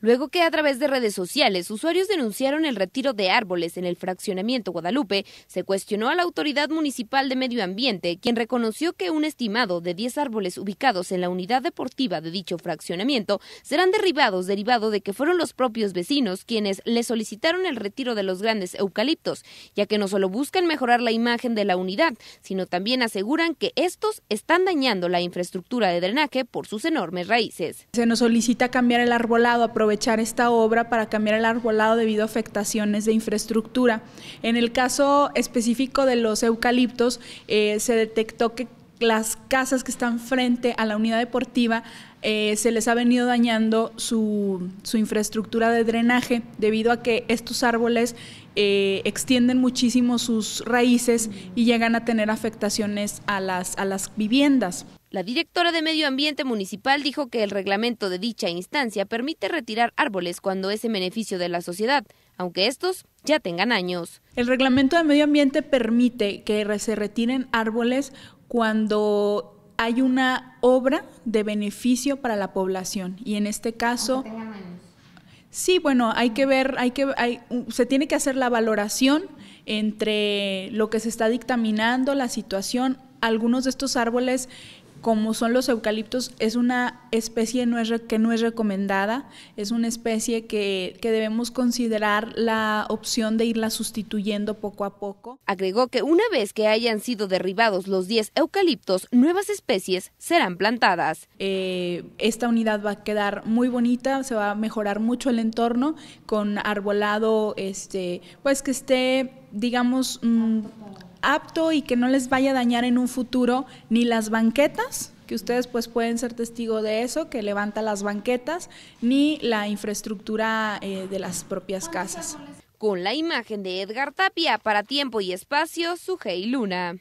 luego que a través de redes sociales usuarios denunciaron el retiro de árboles en el fraccionamiento Guadalupe, se cuestionó a la autoridad municipal de medio ambiente, quien reconoció que un estimado de 10 árboles ubicados en la unidad deportiva de dicho fraccionamiento serán derribados derivado de que fueron los propios vecinos quienes le solicitaron el retiro de los grandes eucaliptos, ya que no solo buscan mejorar la imagen de la unidad, sino también aseguran que estos están dañando la infraestructura de drenaje por sus enormes raíces. Se nos solicita cambiar el arbolado a esta obra para cambiar el arbolado debido a afectaciones de infraestructura. En el caso específico de los eucaliptos, eh, se detectó que las casas que están frente a la unidad deportiva eh, se les ha venido dañando su, su, infraestructura de drenaje debido a que estos árboles eh, extienden muchísimo sus raíces y llegan a tener afectaciones a las, a las viviendas. La directora de Medio Ambiente Municipal dijo que el reglamento de dicha instancia permite retirar árboles cuando es en beneficio de la sociedad, aunque estos ya tengan años. El reglamento de medio ambiente permite que se retiren árboles cuando hay una obra de beneficio para la población y en este caso Sí, bueno, hay que ver, hay que se tiene que hacer la valoración entre lo que se está dictaminando, la situación algunos de estos árboles como son los eucaliptos, es una especie que no es recomendada, es una especie que, debemos considerar la opción de irla sustituyendo poco a poco. Agregó que una vez que hayan sido derribados los 10 eucaliptos, nuevas especies serán plantadas. Eh, esta unidad va a quedar muy bonita, se va a mejorar mucho el entorno con arbolado, este, pues que esté, digamos, mm, apto y que no les vaya a dañar en un futuro ni las banquetas, que ustedes pues pueden ser testigo de eso, que levanta las banquetas, ni la infraestructura eh, de las propias casas. Con la imagen de Edgar Tapia para Tiempo y Espacio, Sujei Luna.